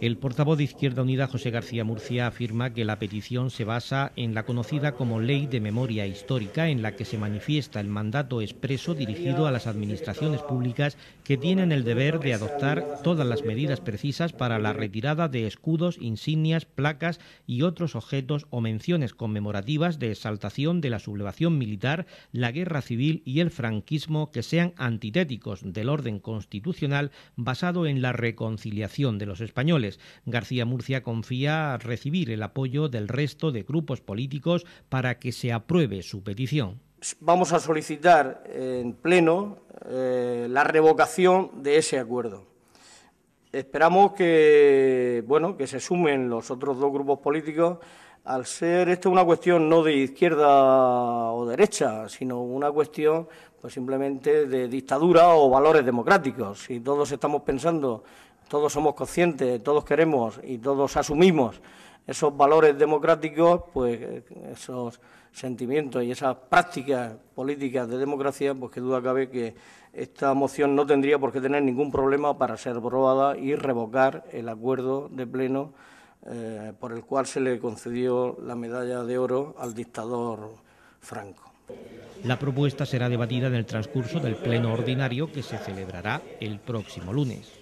El portavoz de Izquierda Unida, José García Murcia, afirma que la petición se basa en la conocida como Ley de Memoria Histórica, en la que se manifiesta el mandato expreso dirigido a las administraciones públicas que tienen el deber de adoptar todas las medidas precisas para la retirada de escudos, insignias, placas y otros objetos o menciones conmemorativas de exaltación de la sublevación militar, la guerra civil y el franquismo que sean antitéticos del orden constitucional basado en la reconciliación de los españoles. García Murcia confía recibir el apoyo del resto de grupos políticos para que se apruebe su petición. Vamos a solicitar en pleno eh, la revocación de ese acuerdo. Esperamos que, bueno, que se sumen los otros dos grupos políticos al ser esto una cuestión no de izquierda o derecha, sino una cuestión pues simplemente de dictadura o valores democráticos. Si todos estamos pensando, todos somos conscientes, todos queremos y todos asumimos esos valores democráticos, pues eh, esos sentimientos y esas prácticas políticas de democracia, pues que duda cabe que esta moción no tendría por qué tener ningún problema para ser aprobada y revocar el acuerdo de pleno eh, por el cual se le concedió la medalla de oro al dictador Franco. La propuesta será debatida en el transcurso del pleno ordinario que se celebrará el próximo lunes.